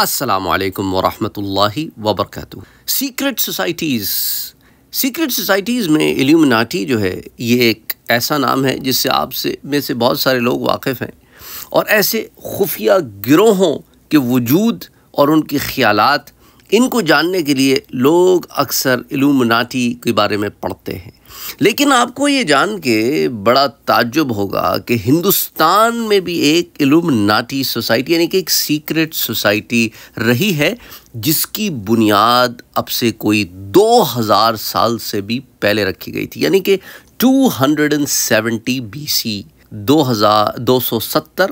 असलकम वरहि वबरक सीक्रेट सोसाइटीज़ सीक्रेट सोसाइटीज़ में एल्यूमिनाटी जो है ये एक ऐसा नाम है जिससे आपसे में से बहुत सारे लोग वाकिफ़ हैं और ऐसे खुफिया गिरोहों के वजूद और उनके ख्यालात इनको जानने के लिए लोग अक्सर इलूमनाटी के बारे में पढ़ते हैं लेकिन आपको ये जान के बड़ा ताज्जुब होगा कि हिंदुस्तान में भी एक इलूमनाटी सोसाइटी यानी कि एक सीक्रेट सोसाइटी रही है जिसकी बुनियाद अब से कोई 2000 साल से भी पहले रखी गई थी यानी कि 270 सौ सत्तर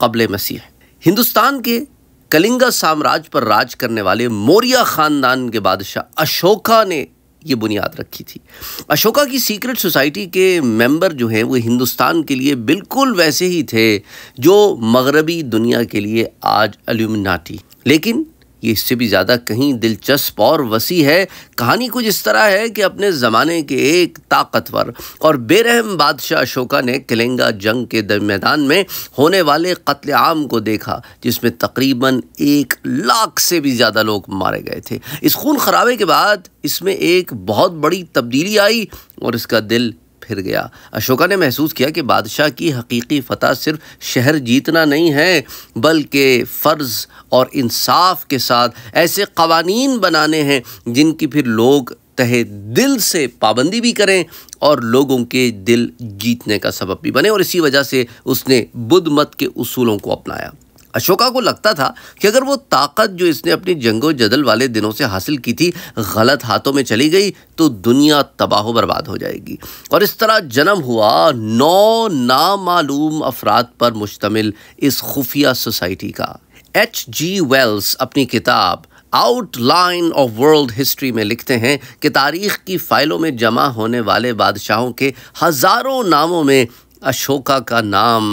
कबल मसीह हिंदुस्तान के कलिंगा साम्राज्य पर राज करने वाले मौर्य खानदान के बादशाह अशोका ने ये बुनियाद रखी थी अशोका की सीक्रेट सोसाइटी के मेंबर जो हैं वो हिंदुस्तान के लिए बिल्कुल वैसे ही थे जो मगरबी दुनिया के लिए आज अल्यूमिनाटी लेकिन ये इससे भी ज़्यादा कहीं दिलचस्प और वसी है कहानी कुछ इस तरह है कि अपने ज़माने के एक ताकतवर और बेरहम बादशाह अशोका ने किलेंगा जंग के मैदान में होने वाले आम को देखा जिसमें तकरीबन एक लाख से भी ज़्यादा लोग मारे गए थे इस खून खराबे के बाद इसमें एक बहुत बड़ी तब्दीली आई और इसका दिल फिर गया अशोका ने महसूस किया कि बादशाह की हकीकी फतह सिर्फ शहर जीतना नहीं है बल्कि फ़र्ज़ और इंसाफ के साथ ऐसे कवानीन बनाने हैं जिनकी फिर लोग तहे दिल से पाबंदी भी करें और लोगों के दिल जीतने का सबब भी बने और इसी वजह से उसने बुद्ध मत के असूलों को अपनाया अशोका को लगता था कि अगर वो ताकत जो इसने अपनी जंगो जदल वाले दिनों से हासिल की थी गलत हाथों में चली गई तो दुनिया तबाह बर्बाद हो जाएगी और इस तरह जन्म हुआ नौ नामालूम अफराद पर मुश्तमिल इस खुफिया सोसाइटी का एच जी वेल्स अपनी किताब आउटलाइन ऑफ वर्ल्ड हिस्ट्री में लिखते हैं कि तारीख की फ़ाइलों में जमा होने वाले बादशाहों के हज़ारों नामों में अशोका का नाम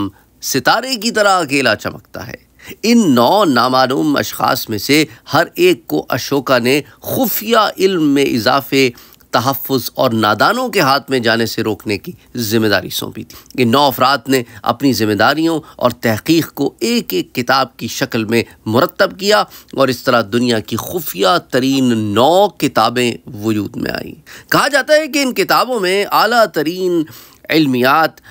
सितारे की तरह अकेला चमकता है इन नौ नामालूम अशखास में से हर एक को अशोका ने खुफिया इल्म में इजाफे तहफ़ और नादानों के हाथ में जाने से रोकने की जिम्मेदारी सौंपी थी इन नौ अफराद ने अपनी जिम्मेदारियों और तहकीक को एक एक किताब की शक्ल में मुरतब किया और इस तरह दुनिया की खुफिया तरीन नौ किताबें वजूद में आईं कहा जाता है कि इन किताबों में अली तरीन इलमियात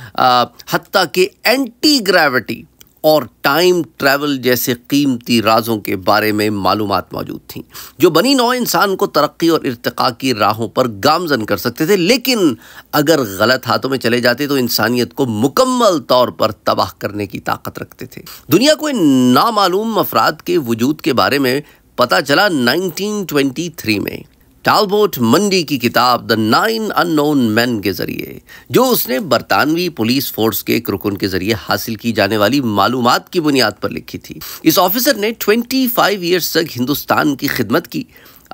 हती के एंटी ग्रेविटी और टाइम ट्रैवल जैसे कीमती राजों के बारे में मालूम मौजूद थी जो बनी नौ इंसान को तरक्की और इरतका की राहों पर गामजन कर सकते थे लेकिन अगर गलत हाथों में चले जाते तो इंसानियत को मुकम्मल तौर पर तबाह करने की ताकत रखते थे दुनिया को नामालूम अफराद के वजूद के बारे में पता चला 1923 में टालबोट मंडी की किताब द नाइन अननोन मैन के जरिए जो उसने बरतानवी पुलिस फोर्स के एक रुकन के जरिए हासिल की जाने वाली मालूम की बुनियाद पर लिखी थी इस ऑफिसर ने ट्वेंटी फाइव ईयर्स तक हिंदुस्तान की खिदमत की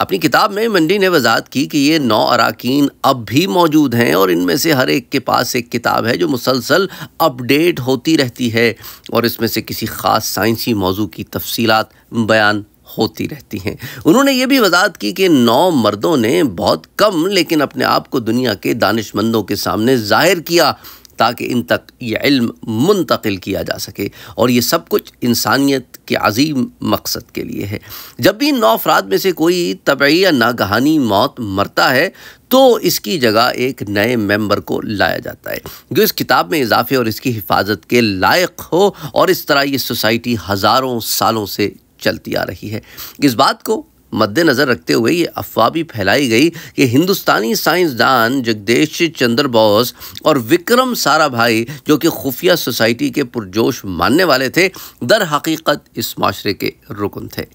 अपनी किताब में मंडी ने वजात की कि ये नौ अरकान अब भी मौजूद हैं और इनमें से हर एक के पास एक किताब है जो मुसलसल अपडेट होती रहती है और इसमें से किसी ख़ास साइंसी मौजू की तफसीत बयान होती रहती हैं उन्होंने ये भी वजात की कि नौ मर्दों ने बहुत कम लेकिन अपने आप को दुनिया के दानिशमंदों के सामने ज़ाहिर किया ताकि इन तक ये इल्म मुंतकिल किया जा सके और ये सब कुछ इंसानियत के अजीम मकसद के लिए है जब भी नौ अफराद में से कोई तबी या नागहानी मौत मरता है तो इसकी जगह एक नए मेंबर को लाया जाता है जो इस किताब में इजाफे और इसकी हिफाजत के लायक हो और इस तरह ये सोसाइटी हज़ारों सालों से चलती आ रही है इस बात को मद्देनज़र रखते हुए ये अफवाह भी फैलाई गई कि हिंदुस्तानी साइंसदान जगदीश चंद्र बोस और विक्रम सारा भाई जो कि खुफिया सोसाइटी के पुरजोश मानने वाले थे दर हकीकत इस माशरे के रुकन थे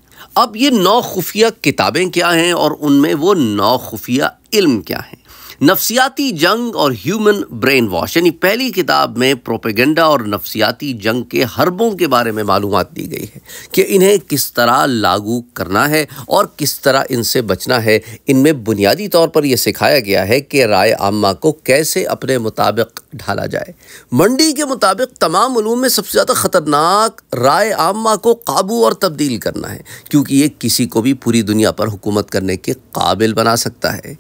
अब ये नौ खुफिया किताबें क्या हैं और उनमें वो नौ खुफिया इल्म क्या है नफसियाती जंग और ह्यूमन ब्रेन वॉश यानी पहली किताब में प्रोपेगेंडा और नफसियाती जंग के हरबों के बारे में मालूम दी गई है कि इन्हें किस तरह लागू करना है और किस तरह इनसे बचना है इनमें बुनियादी तौर पर यह सिखाया गया है कि राय आमा को कैसे अपने मुताबिक ढाला जाए मंडी के मुताबिक तमाम मलूम में सबसे ज़्यादा ख़तरनाक राय आमा को काबू और तब्दील करना है क्योंकि ये किसी को भी पूरी दुनिया पर हुकूमत करने के काबिल बना सकता है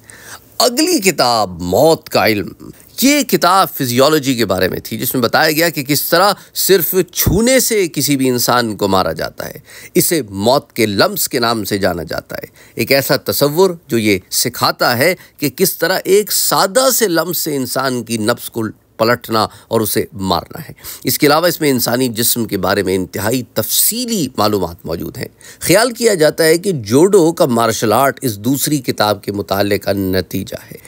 अगली किताब मौत का इल्म ये किताब फिजियोलॉजी के बारे में थी जिसमें बताया गया कि किस तरह सिर्फ छूने से किसी भी इंसान को मारा जाता है इसे मौत के लम्स के नाम से जाना जाता है एक ऐसा तस्वुर जो ये सिखाता है कि किस तरह एक सादा से लम्स से इंसान की नफ्स को पलटना और उसे मारना है इसके अलावा इसमें इंसानी जिस्म के बारे में इंतहाई तफसीली मालूम मौजूद हैं ख्याल किया जाता है कि जोडो का मार्शल आर्ट इस दूसरी किताब के मुताले का नतीजा है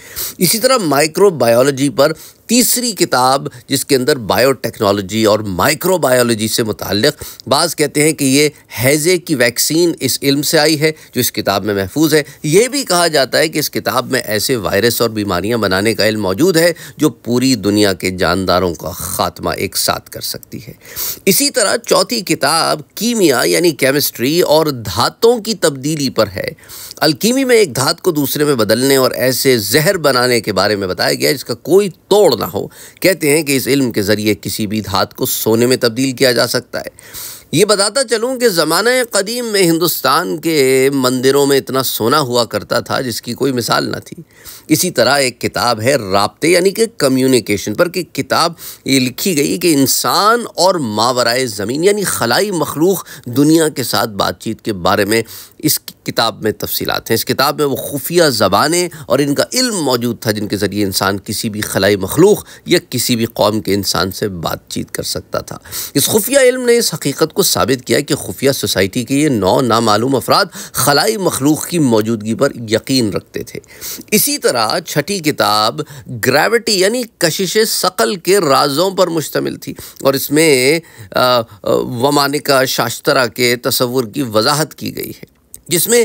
इसी तरह माइक्रोबायोलॉजी पर तीसरी किताब जिसके अंदर बायोटेक्नोलॉजी और माइक्रोबायोलॉजी से मुतक बाज़ कहते हैं कि ये हैज़े की वैक्सीन इस इल्म से आई है जो इस किताब में महफूज है ये भी कहा जाता है कि इस किताब में ऐसे वायरस और बीमारियाँ बनाने का इल्म मौजूद है जो पूरी दुनिया के जानदारों का ख़ात्मा एक साथ कर सकती है इसी तरह चौथी किताब कीमिया यानी केमिस्ट्री और धातों की तब्दीली पर है अल्कीमी में एक धात को दूसरे में बदलने और ऐसे जहर बनाने के बारे में बताया गया जिसका कोई तोड़ ना हो कहते हैं कि इस इल्म के ज़रिए किसी भी धात को सोने में तब्दील किया जा सकता है ये बताता चलूँ कि ज़माना कदीम में हिंदुस्तान के मंदिरों में इतना सोना हुआ करता था जिसकी कोई मिसाल ना थी इसी तरह एक किताब है रबते यानी कि कम्युनिकेशन पर कि किताब ये लिखी गई कि इंसान और मावराए ज़मीन यानी खलाई मखलूक दुनिया के साथ बातचीत के बारे में इस किताब में तफसीत हैं इस किताब में वो खुफिया ज़बानें और इनका इल्म मौजूद था जिनके ज़रिए इंसान किसी भी खलाई मखलूक या किसी भी कौम के इंसान से बातचीत कर सकता था इस खुफिया इल्म ने इस हकीकत को को साबित किया कि खुफिया सोसाइटी के ये नौ नामालूम अफराद खलाई मखलूक की मौजूदगी पर यकीन रखते थे इसी तरह छठी किताब ग्रेविटी यानी कशिश सकल के राजों पर मुश्तमिल थी और इसमें वमानिका शास्त्रा के तस्वुर की वजाहत की गई है जिसमें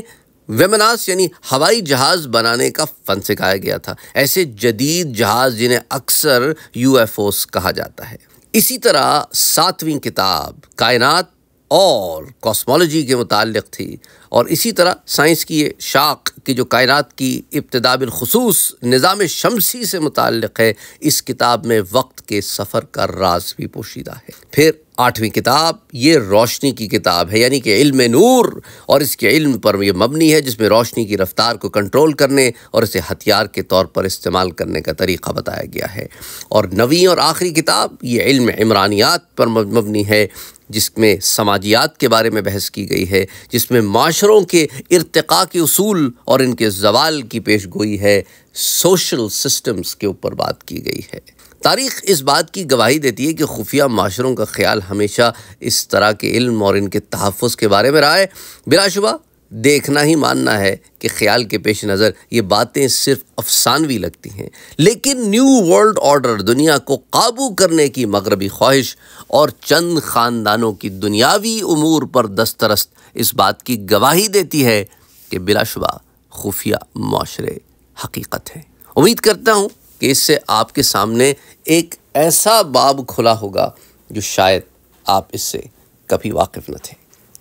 वेमनास यानी हवाई जहाज़ बनाने का फन सिखाया गया था ऐसे जदीद जहाज़ जिन्हें अक्सर यूएफओस कहा जाता है इसी तरह सातवीं किताब कायनात और कॉस्मोलॉजी के मुतक़ थी और इसी तरह साइंस की ये शाख कि जो कायनात की बिलखसूस निज़ाम शमसी से मुतक़ है इस किताब में वक्त के सफ़र का राज भी पोशीदा है फिर आठवीं किताब ये रोशनी की किताब है यानी कि इल्म नूर और इसके इल्म पर यह मबनी है जिसमें रोशनी की रफ्तार को कंट्रोल करने और इसे हथियार के तौर पर इस्तेमाल करने का तरीक़ा बताया गया है और नवी और आखिरी किताब ये इल्म इमरानियात पर मबनी है जिसमें समाजियात के बारे में बहस की गई है जिसमें माशरों के इरतका के असूल और इनके जवाल की पेश गोई है सोशल सिस्टम्स के ऊपर बात की गई है तारीख इस बात की गवाही देती है कि खुफिया माशरों का ख्याल हमेशा इस तरह के इल्म और इनके तहफ़ के बारे में रहा है बिलाशुबा देखना ही मानना है कि ख्याल के पेश नज़र ये बातें सिर्फ अफसानवी लगती हैं लेकिन न्यू वर्ल्ड ऑर्डर दुनिया को काबू करने की मगरबी ख्वाहिश और चंद ख़ानदानों की दुनियावी अमूर पर दस्तरस्त इस बात की गवाही देती है कि बिलाशुबा खुफिया माशरे हकीकत हैं उम्मीद करता हूँ कि इससे आपके सामने एक ऐसा बाब खुला होगा जो शायद आप इससे कभी वाकिफ़ न थे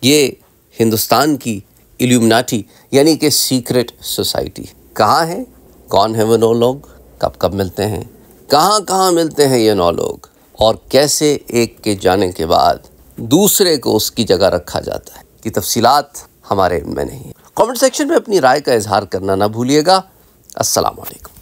ये हिंदुस्तान की इल्यूमिनाटी यानी कि सीक्रेट सोसाइटी कहाँ है कौन है वो नौ लोग कब कब मिलते हैं कहाँ कहाँ मिलते हैं ये नौ लोग और कैसे एक के जाने के बाद दूसरे को उसकी जगह रखा जाता है कि तफसीलात हमारे इनमें नहीं है कमेंट सेक्शन में अपनी राय का इजहार करना ना भूलिएगा असलकम